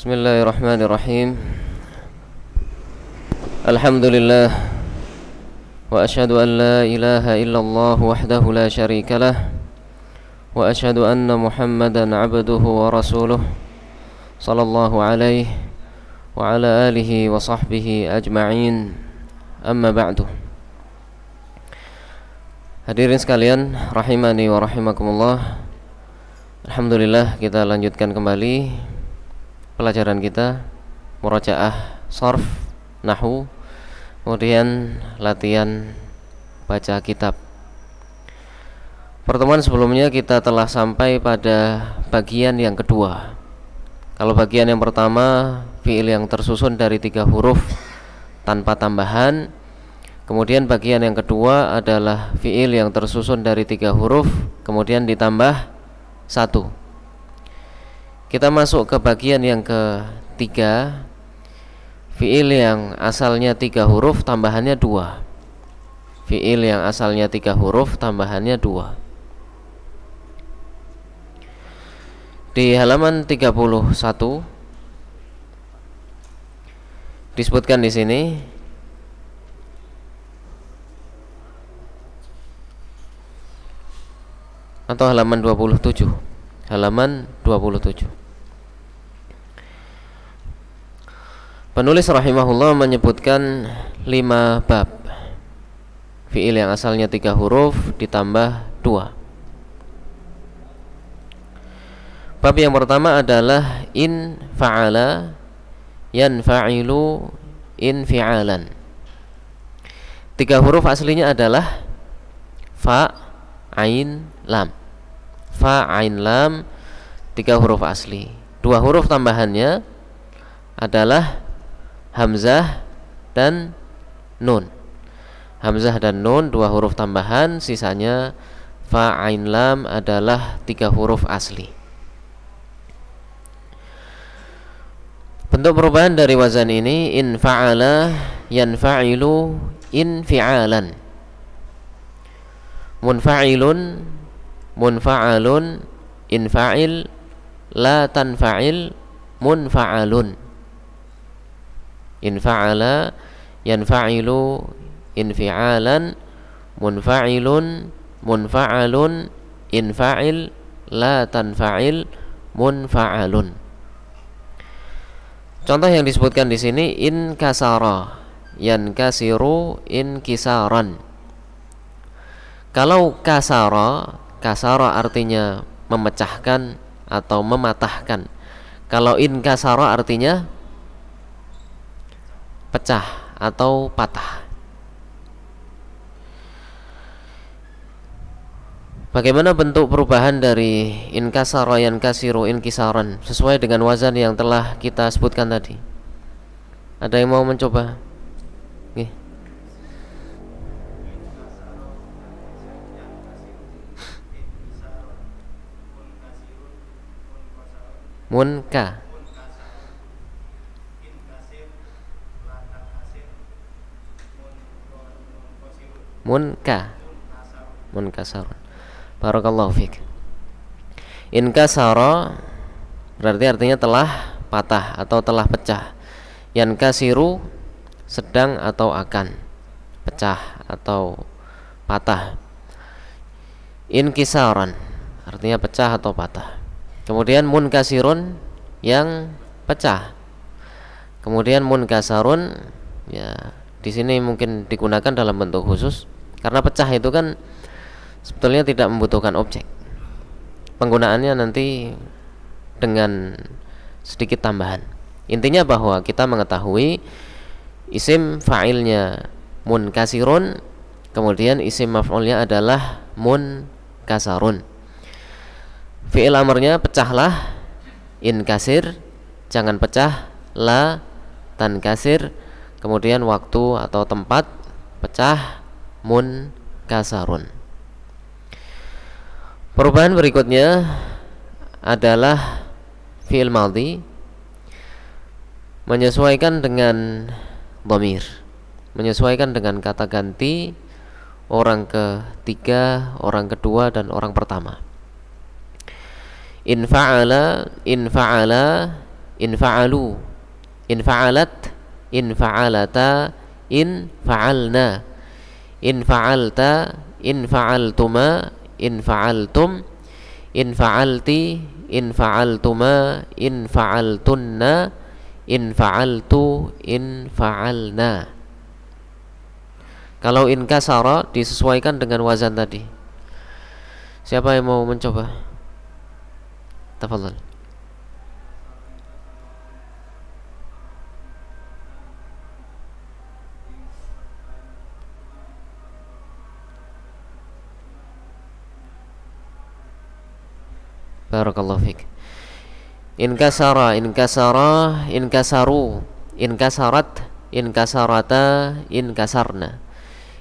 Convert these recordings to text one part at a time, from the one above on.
Bismillahirrahmanirrahim Alhamdulillah Wa ashadu an la ilaha illallah wahdahu la sharika Wa ashadu anna muhammadan abduhu wa rasuluh Salallahu alaihi Wa alihi wa ajma'in Amma ba'du Hadirin sekalian Rahimani wa Alhamdulillah kita lanjutkan kembali pelajaran kita murojaah sorf nahu kemudian latihan baca kitab pertemuan sebelumnya kita telah sampai pada bagian yang kedua kalau bagian yang pertama fiil yang tersusun dari tiga huruf tanpa tambahan kemudian bagian yang kedua adalah fiil yang tersusun dari tiga huruf kemudian ditambah satu kita masuk ke bagian yang ketiga Fi'il yang asalnya tiga huruf tambahannya dua Fi'il yang asalnya tiga huruf tambahannya dua Di halaman 31 Disebutkan di sini atau halaman 27 halaman 27 Penulis rahimahullah menyebutkan lima bab Fi'il yang asalnya tiga huruf ditambah dua Bab yang pertama adalah in fa'ala yan failu in fi'alan. Tiga huruf aslinya adalah fa, ain, lam. Fa, ain, lam tiga huruf asli. Dua huruf tambahannya adalah hamzah dan nun hamzah dan nun dua huruf tambahan sisanya fa ain lam adalah tiga huruf asli bentuk perubahan dari wazan ini in fa'ala yanfa'ilu in fi'alan munfa'ilun munfa'alun fa'il la tanfa'il munfa'alun infa'ala yanfa'ilu infi'alan munfa'ilun munfa'alun infa'il la tanfa'il munfa'alun Contoh yang disebutkan di sini in kasara yan kasiru in kisaran Kalau kasara kasara artinya memecahkan atau mematahkan Kalau in kasara artinya pecah atau patah. Bagaimana bentuk perubahan dari inkasara kasiru inkisaran sesuai dengan wazan yang telah kita sebutkan tadi? Ada yang mau mencoba? Munka. munka munkasar, barakallahu fiik inkasara berarti artinya telah patah atau telah pecah yankasiru sedang atau akan pecah atau patah inkisaran artinya pecah atau patah kemudian munkasirun yang pecah kemudian munkasarun ya di sini mungkin digunakan dalam bentuk khusus karena pecah itu kan sebetulnya tidak membutuhkan objek penggunaannya nanti dengan sedikit tambahan intinya bahwa kita mengetahui isim fa'ilnya kasirun kemudian isim maf'ulnya adalah kasarun fi'il amarnya pecahlah in kasir jangan pecah la tan kasir kemudian waktu atau tempat pecah mun kasarun perubahan berikutnya adalah fi'il maldi menyesuaikan dengan domir menyesuaikan dengan kata ganti orang ketiga, orang kedua dan orang pertama in fa'ala in fa'ala in fa'alata in fa'alna in fa'alta in fa'altuma in fa'altum in fa'alti in fa'altuma in fa'altunna in fa'altu in fa'alna kalau in kasara disesuaikan dengan wazan tadi siapa yang mau mencoba tafadhal barakallahu fiik inkasara inkasara inkasaru inkasarat inkasarata inkasarna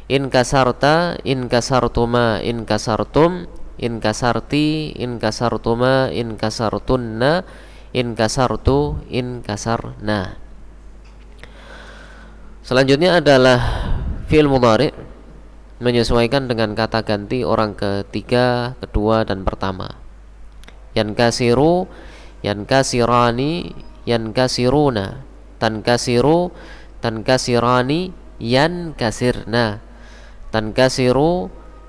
inkasarta inkasartuma inkasartum inkasarti inkasartuma inkasartunna inkasartu inkasarna selanjutnya adalah fi'il mudhari menyesuaikan dengan kata ganti orang ketiga, kedua dan pertama Yan yan yan yan kasiru, kasiru, kasiru, kasirani, kasirani, kasiruna, tan tan tan kasirna,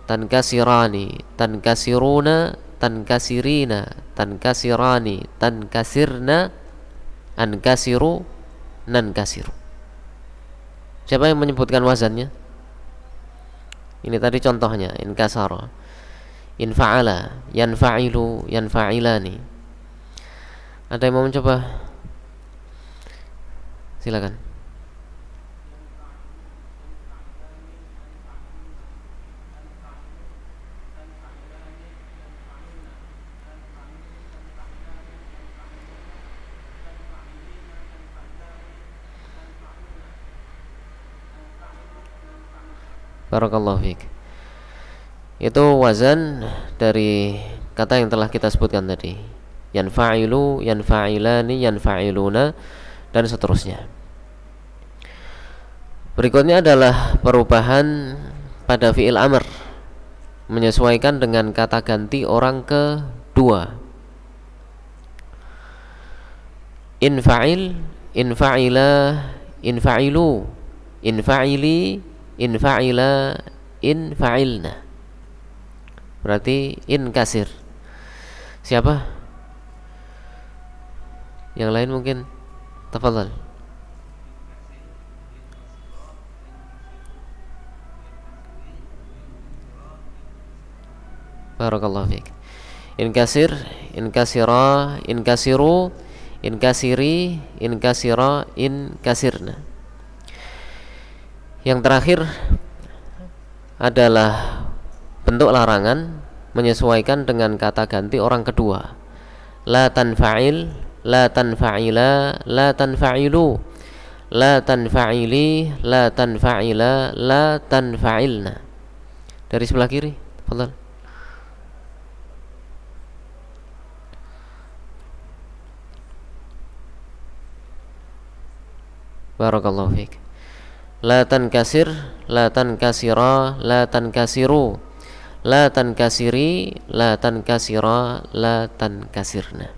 tan kasirani, tan kasiruna, tan kasirina, tan kasirani, tan kasirna, an kasiru, nan kasiru. siapa yang menyebutkan wazannya ini tadi contohnya inkasara infa'ala yanfa'ilu yanfa'ilani ada yang mau mencoba silakan Barakallahu fiik itu wazan dari kata yang telah kita sebutkan tadi yanfa'ilu yanfa'ilani yanfa'iluna dan seterusnya berikutnya adalah perubahan pada fi'il amr menyesuaikan dengan kata ganti orang kedua infa'il infa'ila infa'ilu infa'ili infa'ila infa'ilna berarti in kasir siapa yang lain mungkin tafadhal Barakallahu fiik. in kasiri in kasira in kasirna Yang terakhir adalah bentuk larangan menyesuaikan dengan kata ganti orang kedua la tanfa'il la tanfa'ila la tanfa'ilu la tanfa'ili la tanfa'ila la tanfa'ilna dari sebelah kiri tafadhal Barakallahu fiik. La tankasir, la tankasira, la tankasiru la tankasiri la tankasira la tankasirna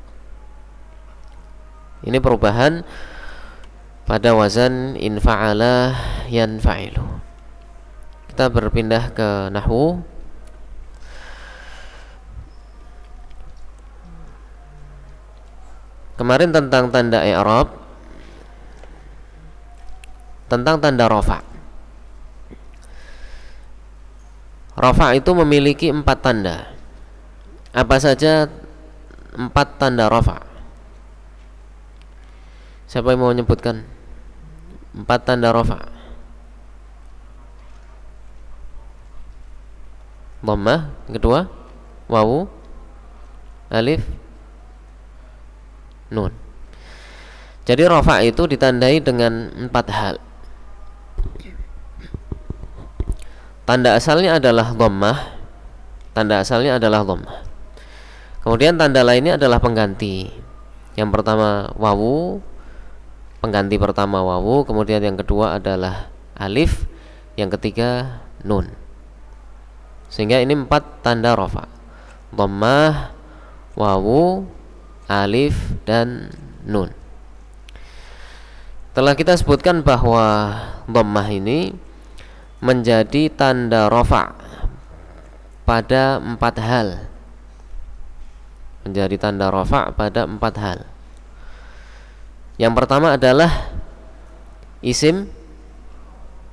ini perubahan pada wazan infa'ala yanfa'ilu kita berpindah ke nahwu kemarin tentang tanda i'rab tentang tanda rofa Rafa itu memiliki empat tanda. Apa saja empat tanda rafa? Siapa yang mau menyebutkan empat tanda rafa? Bomba kedua, wawu, alif, nun. Jadi rafa itu ditandai dengan empat hal. Tanda asalnya adalah dhammah. Tanda asalnya adalah dhammah. Kemudian tanda lainnya adalah pengganti. Yang pertama wawu, pengganti pertama wawu, kemudian yang kedua adalah alif, yang ketiga nun. Sehingga ini empat tanda rofa Dhammah, wawu, alif dan nun. Telah kita sebutkan bahwa dhammah ini menjadi tanda rofa pada empat hal menjadi tanda rofa pada empat hal yang pertama adalah isim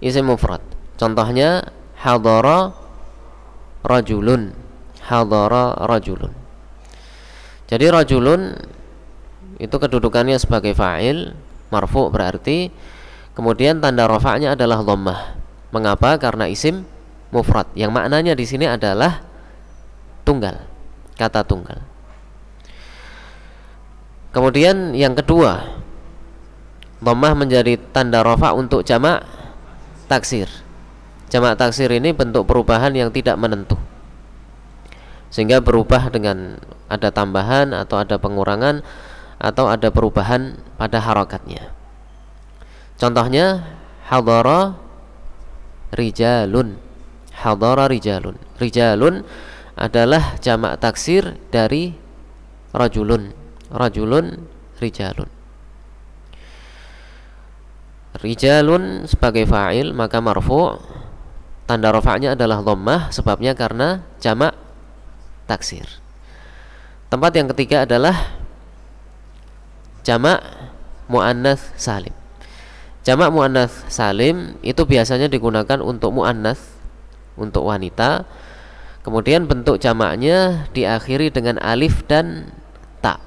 isim mufrad contohnya hadara rajulun hadara rajulun jadi rajulun itu kedudukannya sebagai fa'il marfu berarti kemudian tanda rofaknya adalah lomah Mengapa? Karena isim mufrad yang maknanya di sini adalah tunggal, kata tunggal. Kemudian yang kedua, dhammah menjadi tanda rofa untuk jamak taksir. Jamak taksir ini bentuk perubahan yang tidak menentu. Sehingga berubah dengan ada tambahan atau ada pengurangan atau ada perubahan pada harokatnya. Contohnya hadara rijalun hadara rijalun rijalun adalah jamak taksir dari rajulun rajulun rijalun rijalun sebagai fa'il maka marfu tanda rofaknya adalah dhammah sebabnya karena jamak taksir tempat yang ketiga adalah jamak muannas salim Jamak Muannas salim itu biasanya digunakan untuk Muannas untuk wanita. Kemudian bentuk jamaknya diakhiri dengan alif dan tak.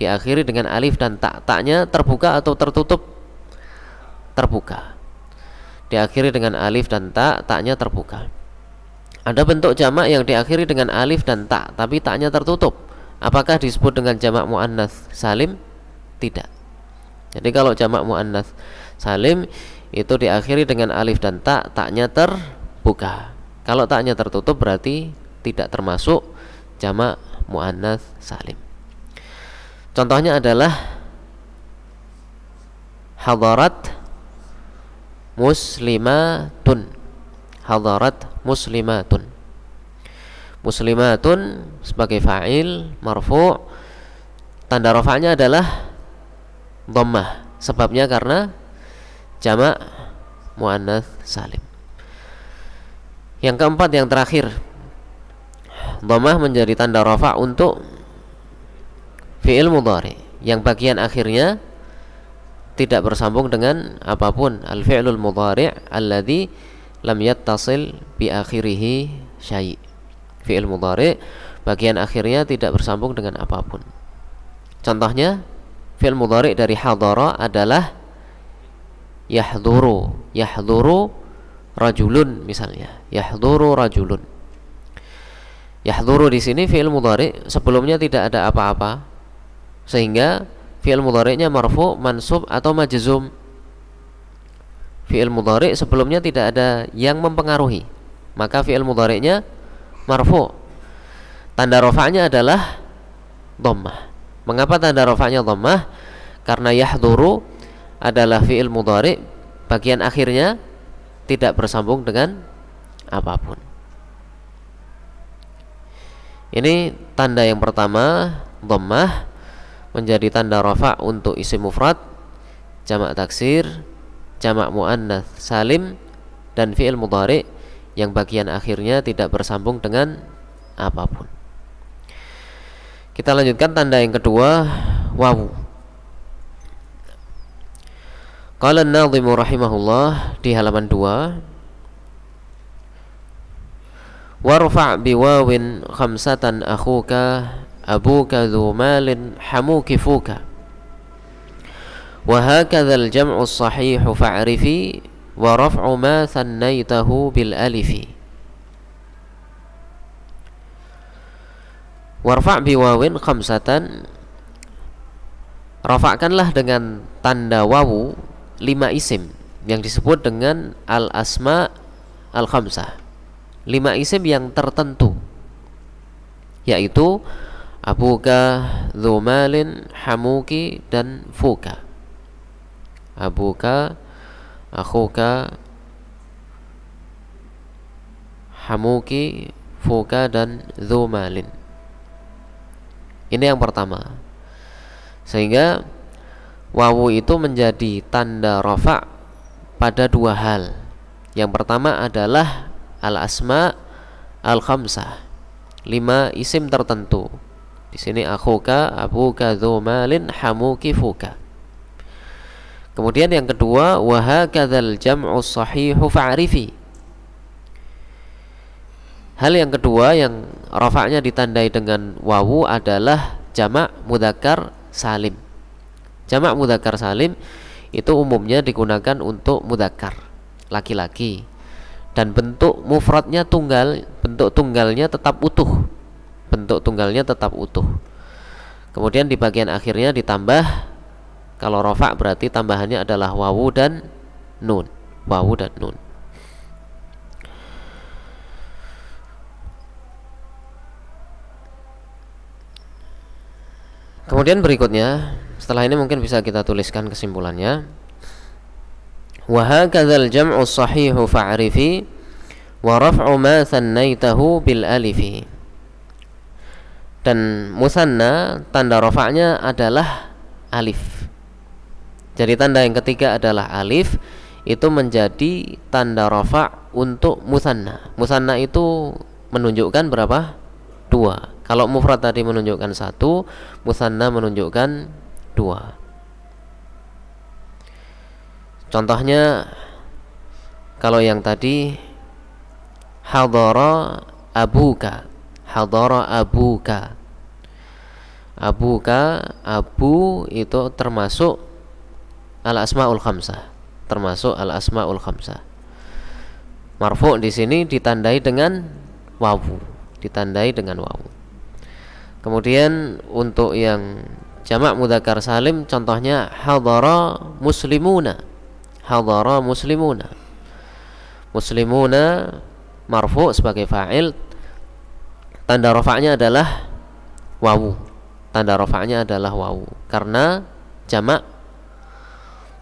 Diakhiri dengan alif dan tak. Taknya terbuka atau tertutup? Terbuka. Diakhiri dengan alif dan tak, taknya terbuka. Ada bentuk jamak yang diakhiri dengan alif dan tak, tapi taknya tertutup. Apakah disebut dengan jamak Muannas salim? Tidak. Jadi kalau jamak muannas salim itu diakhiri dengan alif dan tak, taknya terbuka. Kalau taknya tertutup berarti tidak termasuk jamak muannas salim. Contohnya adalah hadarat muslimatun. Hadarat muslimatun. Muslimatun sebagai fa'il marfu' tanda rafa'nya adalah dhammah. Sebabnya karena jamak muannats salim. Yang keempat yang terakhir Domah menjadi tanda rafa untuk Fi'il mudhari Yang bagian akhirnya Tidak bersambung dengan apapun Al-fi'lul mudhari Alladhi lam yattasil Bi akhirihi syai Fi'il mudhari Bagian akhirnya tidak bersambung dengan apapun Contohnya fi'il mudhari dari hadara adalah yahduru yahduru rajulun misalnya yahduru rajulun yahduru di sini fi'il mudhari sebelumnya tidak ada apa-apa sehingga fi'il mudhari'nya marfu mansub atau majzum fi'il mudhari sebelumnya tidak ada yang mempengaruhi maka fi'il mudhari'nya marfu tanda rofaknya adalah dhammah Mengapa tanda rofaknya domah? Karena yahduru adalah fi'il mudhari bagian akhirnya tidak bersambung dengan apapun. Ini tanda yang pertama domah menjadi tanda rafa untuk isim mufrad, jamak taksir, jamak muannas, salim dan fi'il mudhari yang bagian akhirnya tidak bersambung dengan apapun. Kita lanjutkan tanda yang kedua, wawu. Qala an-nadhimu rahimahullah di halaman 2 Warfa' biwawin khamsatan akhuka abuka dhu malin hamukifuka وهكذا الجمع الصحيح فاعرفي ورفع ما ثنيته بالالف warfa' biwawin khamsatan rafa'kanlah dengan tanda wawu lima isim yang disebut dengan al asma al khamsah lima isim yang tertentu yaitu abuka Zomalin, hamuki dan fuka abuka akhuka hamuki fuka dan Zomalin. Ini yang pertama. Sehingga wawu itu menjadi tanda rofa pada dua hal. Yang pertama adalah al asma al khamsah. Lima isim tertentu. Di sini akhuka, abuka, dzumalin, hamuki, fuka. Kemudian yang kedua wahakadzal jam'u sahihu fa'rifi. Hal yang kedua yang rofaknya ditandai dengan wawu adalah jamak mudakar salim. Jamak mudakar salim itu umumnya digunakan untuk mudakar laki-laki dan bentuk mufradnya tunggal, bentuk tunggalnya tetap utuh. Bentuk tunggalnya tetap utuh. Kemudian di bagian akhirnya ditambah kalau rofak berarti tambahannya adalah wawu dan nun. Wawu dan nun. Kemudian berikutnya, setelah ini mungkin bisa kita tuliskan kesimpulannya. Wa hakadzal jam'u sahihu fa'rifi wa raf'u ma sannaitahu bil alifi. Dan musanna tanda rafa'nya adalah alif. Jadi tanda yang ketiga adalah alif itu menjadi tanda rafa' untuk musanna. Musanna itu menunjukkan berapa? Dua kalau mufrad tadi menunjukkan satu, musanna menunjukkan dua. Contohnya kalau yang tadi hadara abuka, hadara abuka. Abuka, abu itu termasuk al asmaul khamsah, termasuk al asmaul khamsah. Marfu di sini ditandai dengan wawu, ditandai dengan wawu. Kemudian untuk yang jamak mudakar salim contohnya hadara muslimuna. Hadara muslimuna. Muslimuna marfu sebagai fa'il tanda rafa'nya adalah wawu. Tanda rafa'nya adalah wawu karena jamak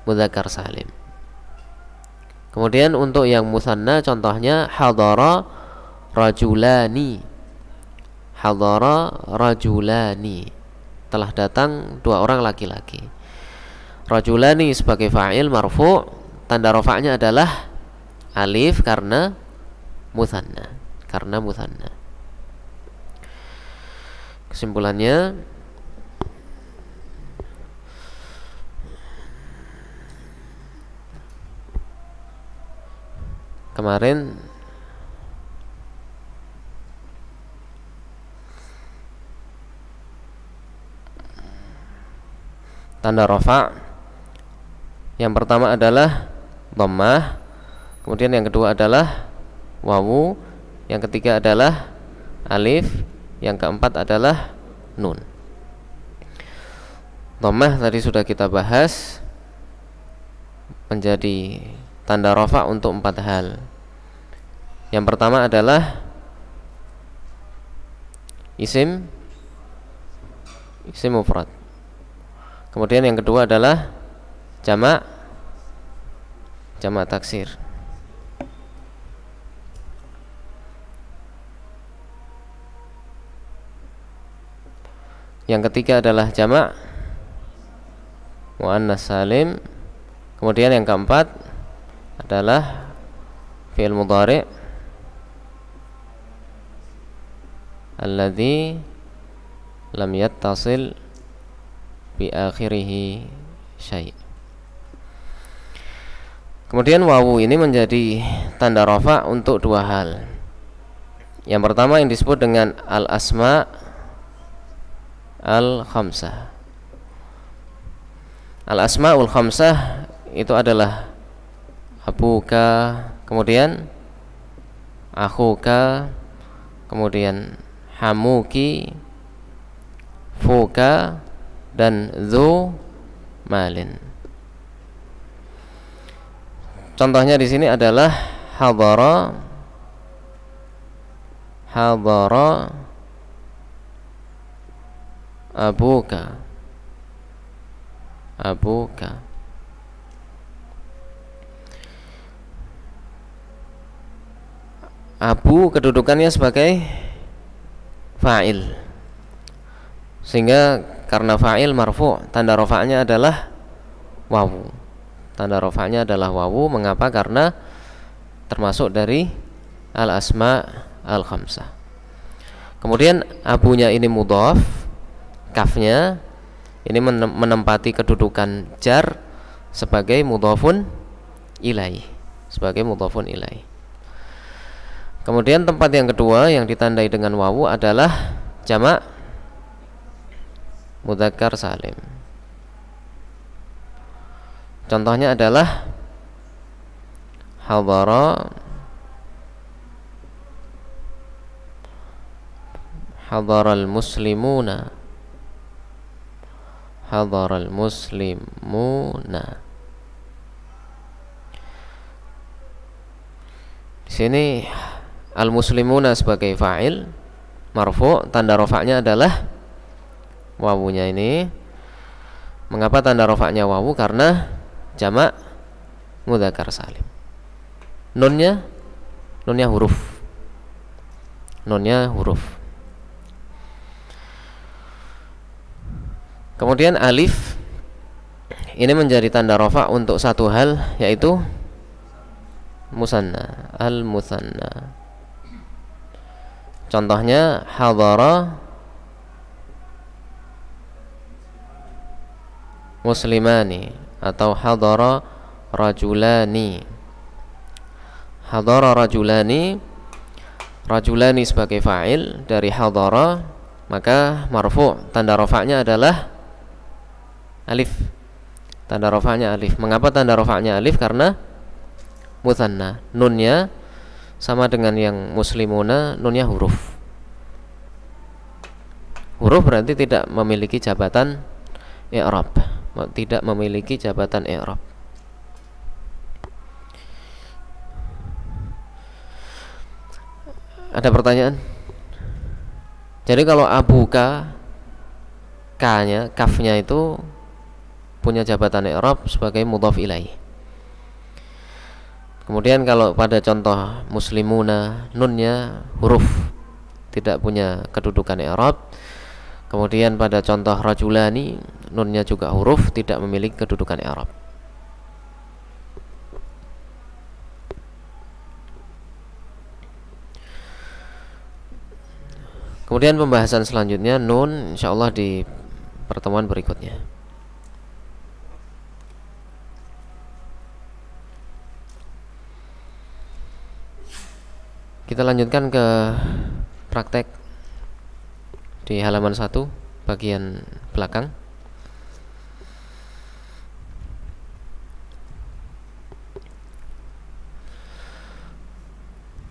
mudakar salim. Kemudian untuk yang musanna contohnya hadara rajulani hadara rajulani telah datang dua orang laki-laki rajulani sebagai fa'il marfu tanda rofaknya adalah alif karena musanna karena musanna kesimpulannya kemarin tanda rofa yang pertama adalah dhammah kemudian yang kedua adalah wawu yang ketiga adalah alif yang keempat adalah nun dhammah tadi sudah kita bahas menjadi tanda rofa untuk empat hal yang pertama adalah isim isim mufrad kemudian yang kedua adalah jamak jamak taksir yang ketiga adalah jamak muannas salim kemudian yang keempat adalah fi'il mudhari alladzi lam yattasil bi akhirihi syai. Kemudian wawu ini menjadi tanda rofa untuk dua hal. Yang pertama yang disebut dengan al asma al khamsah. Al asma ul khamsah itu adalah abuka, kemudian akhuka, kemudian hamuki, fuka, dan zu malin. Contohnya di sini adalah hadara hadara abuka abuka abu kedudukannya sebagai fa'il sehingga karena fa'il marfu tanda rofaknya adalah wawu tanda rofaknya adalah wawu mengapa karena termasuk dari al asma al khamsah kemudian abunya ini mudhaf kafnya ini menempati kedudukan jar sebagai mudhafun ilai, sebagai mudhafun ilai. kemudian tempat yang kedua yang ditandai dengan wawu adalah jamak mudzakkar salim. Contohnya adalah hadara hadaral muslimuna hadaral muslimuna Di sini al muslimuna sebagai fa'il marfu tanda rofaknya adalah wawunya ini mengapa tanda rofaknya wawu karena jamak mudakar salim nunnya nunnya huruf nunnya huruf kemudian alif ini menjadi tanda rofak untuk satu hal yaitu musanna al musanna contohnya hadara muslimani atau hadara rajulani hadara rajulani rajulani sebagai fa'il dari hadara maka marfu tanda rofaknya adalah alif tanda rofaknya alif mengapa tanda rofaknya alif karena mutanna. nunnya sama dengan yang muslimuna nunnya huruf huruf berarti tidak memiliki jabatan i'rab tidak memiliki jabatan i'rab. Ada pertanyaan? Jadi kalau Abu k-nya, kafnya itu punya jabatan i'rab sebagai mudhaf ilaih. Kemudian kalau pada contoh muslimuna nunnya huruf tidak punya kedudukan i'rab. Kemudian pada contoh rajulani nunnya juga huruf tidak memiliki kedudukan Arab. Kemudian pembahasan selanjutnya nun insyaallah di pertemuan berikutnya. Kita lanjutkan ke praktek di halaman 1 bagian belakang.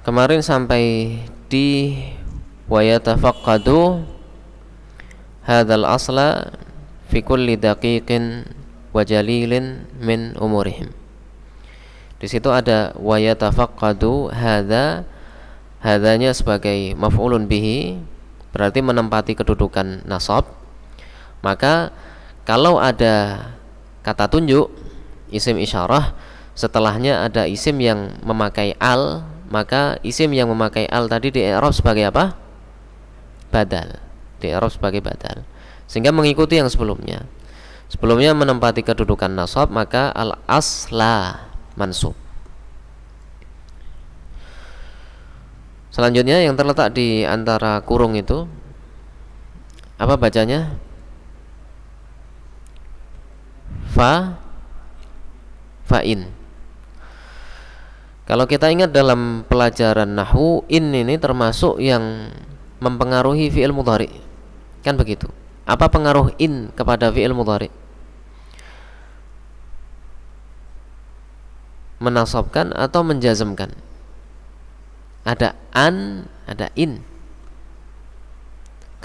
kemarin sampai di wayatafaqadu hadzal asla fi kulli daqiqin wa jalilin min umurihim di situ ada wayatafaqadu hadza hadanya sebagai maf'ulun bihi berarti menempati kedudukan nasab maka kalau ada kata tunjuk isim isyarah setelahnya ada isim yang memakai al maka isim yang memakai al tadi di i'rab sebagai apa? badal. Di i'rab sebagai badal. Sehingga mengikuti yang sebelumnya. Sebelumnya menempati kedudukan nasab maka al asla mansub. Selanjutnya yang terletak di antara kurung itu apa bacanya? Fa fa'in. Kalau kita ingat dalam pelajaran nahwu in ini termasuk yang mempengaruhi fi'il mudhari. Kan begitu. Apa pengaruh in kepada fi'il mudhari? Menasabkan atau menjazmkan? Ada an, ada in.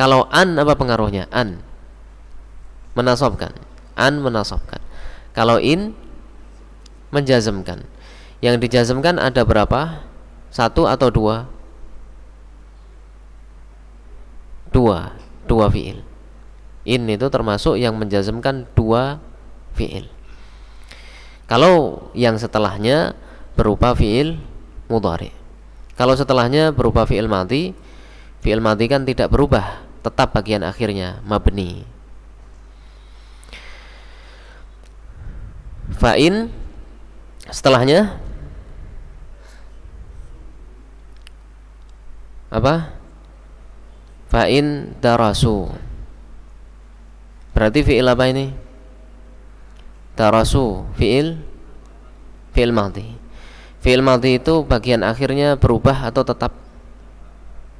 Kalau an apa pengaruhnya? An menasabkan. An menasabkan. Kalau in menjazmkan yang dijazmkan ada berapa satu atau dua dua dua fiil in itu termasuk yang menjazmkan dua fiil kalau yang setelahnya berupa fiil mudhari kalau setelahnya berupa fiil mati fiil mati kan tidak berubah tetap bagian akhirnya mabni fa'in setelahnya apa fa'in darasu berarti fi'il apa ini darasu fi'il fi'il madhi fi'il madhi itu bagian akhirnya berubah atau tetap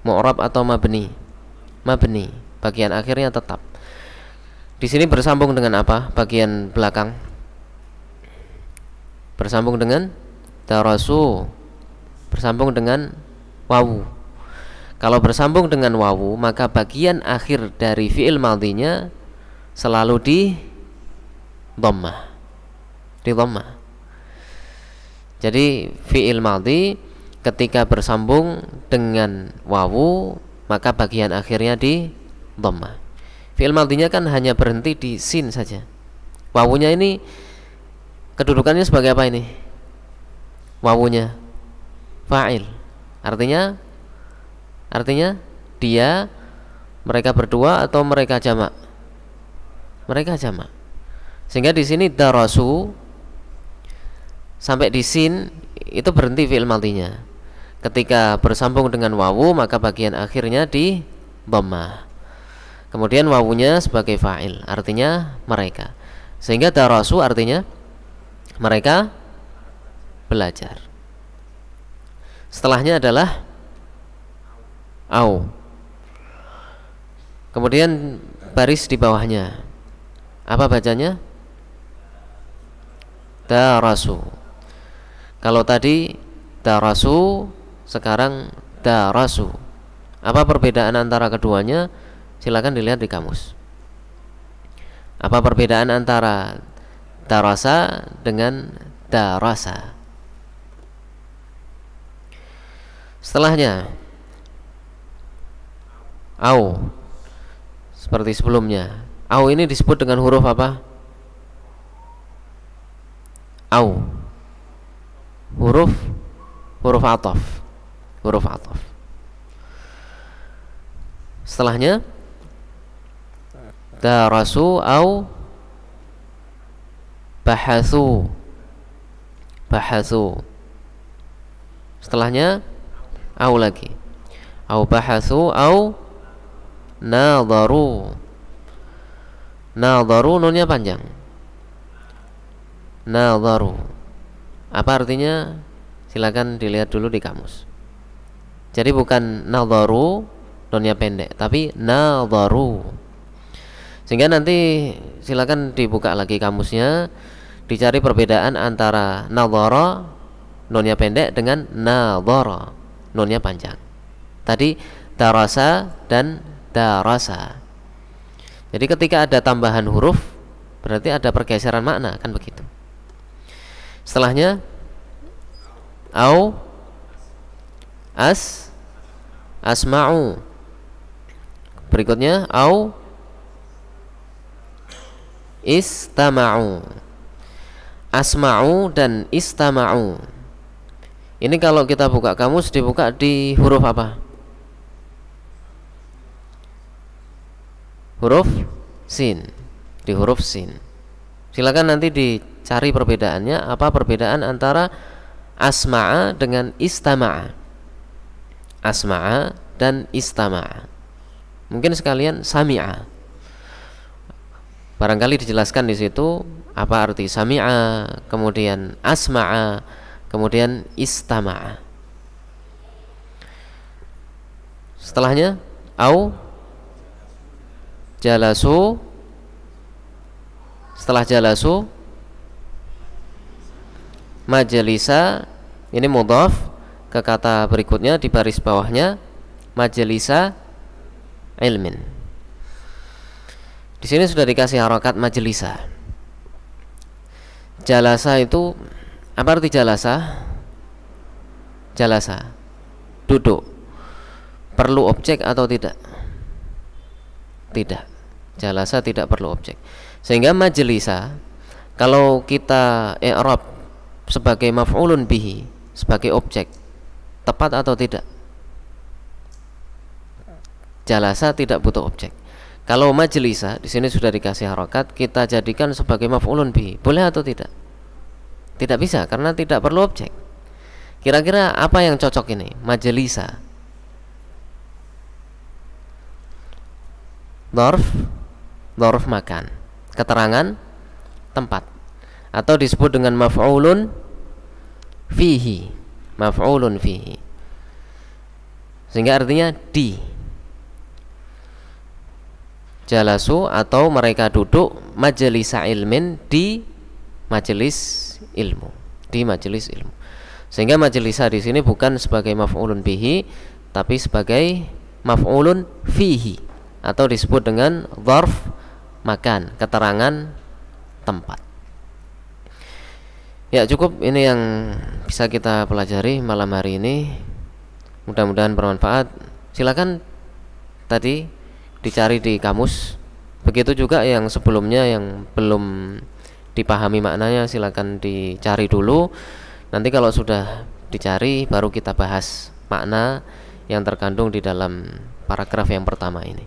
mu'rab atau mabni mabni bagian akhirnya tetap di sini bersambung dengan apa bagian belakang bersambung dengan darasu bersambung dengan wawu kalau bersambung dengan wawu, maka bagian akhir dari fiil maldinya selalu di doma, Di dhamma Jadi fiil maldi ketika bersambung dengan wawu, maka bagian akhirnya di doma. Fiil maldinya kan hanya berhenti di sin saja. Wawunya ini kedudukannya sebagai apa ini? Wawunya fa'il. Artinya artinya dia mereka berdua atau mereka jamak mereka jamak sehingga di sini darasu sampai di sin itu berhenti fi'il matinya ketika bersambung dengan wawu maka bagian akhirnya di dhamma kemudian wawunya sebagai fa'il artinya mereka sehingga darasu artinya mereka belajar setelahnya adalah au kemudian baris di bawahnya apa bacanya darasu kalau tadi darasu sekarang darasu apa perbedaan antara keduanya silakan dilihat di kamus apa perbedaan antara darasa dengan darasa setelahnya au seperti sebelumnya au ini disebut dengan huruf apa au huruf huruf ataf huruf ataf setelahnya darasu au bahasu bahasu setelahnya au lagi au bahasu au nadharu nadharu nunnya panjang nadharu apa artinya silakan dilihat dulu di kamus jadi bukan nadharu nunnya pendek tapi nadharu sehingga nanti silakan dibuka lagi kamusnya dicari perbedaan antara nadhara nunnya pendek dengan nadhara nunnya panjang tadi darasa dan darasa jadi ketika ada tambahan huruf berarti ada pergeseran makna kan begitu setelahnya au as asma'u berikutnya au istama'u asma'u dan istama'u ini kalau kita buka kamus dibuka di huruf apa huruf sin di huruf sin silakan nanti dicari perbedaannya apa perbedaan antara asma'a dengan istama'a asma'a dan istama'a mungkin sekalian sami'a barangkali dijelaskan di situ apa arti sami'a kemudian asma'a kemudian istama'a setelahnya au jalasu setelah jalasu Majelisa, ini mudhaf ke kata berikutnya di baris bawahnya Majelisa, ilmin di sini sudah dikasih harokat Majelisa. jalasa itu apa arti jalasa jalasa duduk perlu objek atau tidak tidak jalasa tidak perlu objek sehingga majelisa kalau kita i'rab sebagai maf'ulun bihi sebagai objek tepat atau tidak jalasa tidak butuh objek kalau majelisa di sini sudah dikasih harokat kita jadikan sebagai maf'ulun bihi boleh atau tidak tidak bisa karena tidak perlu objek kira-kira apa yang cocok ini majelisa Dorf Dorf makan Keterangan tempat Atau disebut dengan maf'ulun Fihi Maf'ulun fihi Sehingga artinya di Jalasu atau mereka duduk Majelisa ilmin di Majelis ilmu Di majelis ilmu Sehingga majelisa di sini bukan sebagai maf'ulun bihi Tapi sebagai maf'ulun fihi atau disebut dengan zarf makan, keterangan tempat. Ya, cukup ini yang bisa kita pelajari malam hari ini. Mudah-mudahan bermanfaat. Silakan tadi dicari di kamus. Begitu juga yang sebelumnya yang belum dipahami maknanya silakan dicari dulu. Nanti kalau sudah dicari baru kita bahas makna yang terkandung di dalam paragraf yang pertama ini.